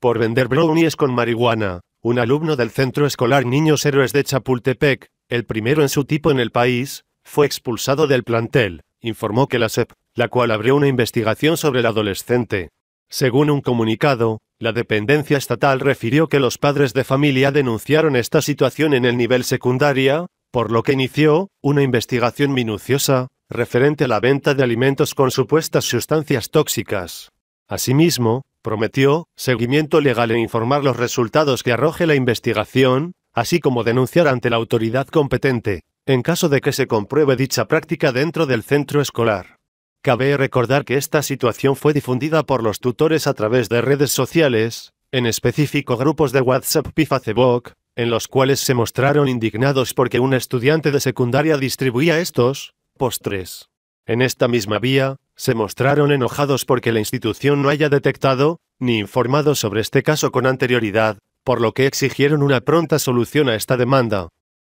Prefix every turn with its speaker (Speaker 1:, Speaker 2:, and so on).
Speaker 1: por vender brownies con marihuana, un alumno del Centro Escolar Niños Héroes de Chapultepec, el primero en su tipo en el país, fue expulsado del plantel, informó que la SEP, la cual abrió una investigación sobre el adolescente. Según un comunicado, la dependencia estatal refirió que los padres de familia denunciaron esta situación en el nivel secundaria, por lo que inició una investigación minuciosa referente a la venta de alimentos con supuestas sustancias tóxicas. Asimismo, Prometió seguimiento legal e informar los resultados que arroje la investigación, así como denunciar ante la autoridad competente, en caso de que se compruebe dicha práctica dentro del centro escolar. Cabe recordar que esta situación fue difundida por los tutores a través de redes sociales, en específico grupos de WhatsApp y Facebook, en los cuales se mostraron indignados porque un estudiante de secundaria distribuía estos postres. En esta misma vía, se mostraron enojados porque la institución no haya detectado, ni informado sobre este caso con anterioridad, por lo que exigieron una pronta solución a esta demanda.